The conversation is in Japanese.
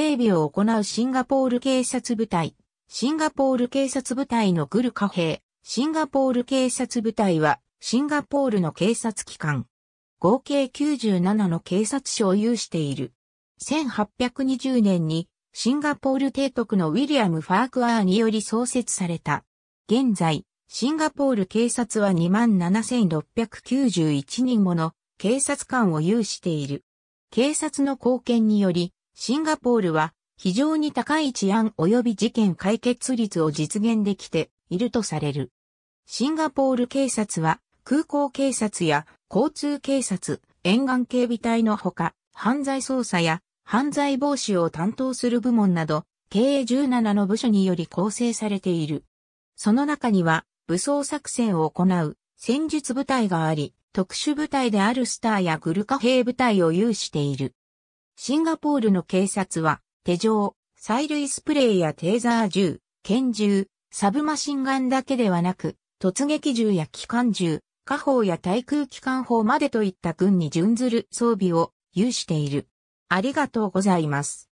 警備を行うシンガポール警察部隊。シンガポール警察部隊のグルカ兵。シンガポール警察部隊は、シンガポールの警察機関。合計97の警察署を有している。1820年に、シンガポール提督のウィリアム・ファークアーにより創設された。現在、シンガポール警察は27,691人もの警察官を有している。警察の貢献により、シンガポールは非常に高い治安及び事件解決率を実現できているとされる。シンガポール警察は空港警察や交通警察、沿岸警備隊のほか、犯罪捜査や犯罪防止を担当する部門など、経営17の部署により構成されている。その中には、武装作戦を行う戦術部隊があり、特殊部隊であるスターやグルカ兵部隊を有している。シンガポールの警察は、手錠、催涙スプレーやテーザー銃、拳銃、サブマシンガンだけではなく、突撃銃や機関銃、火砲や対空機関砲までといった軍に準ずる装備を有している。ありがとうございます。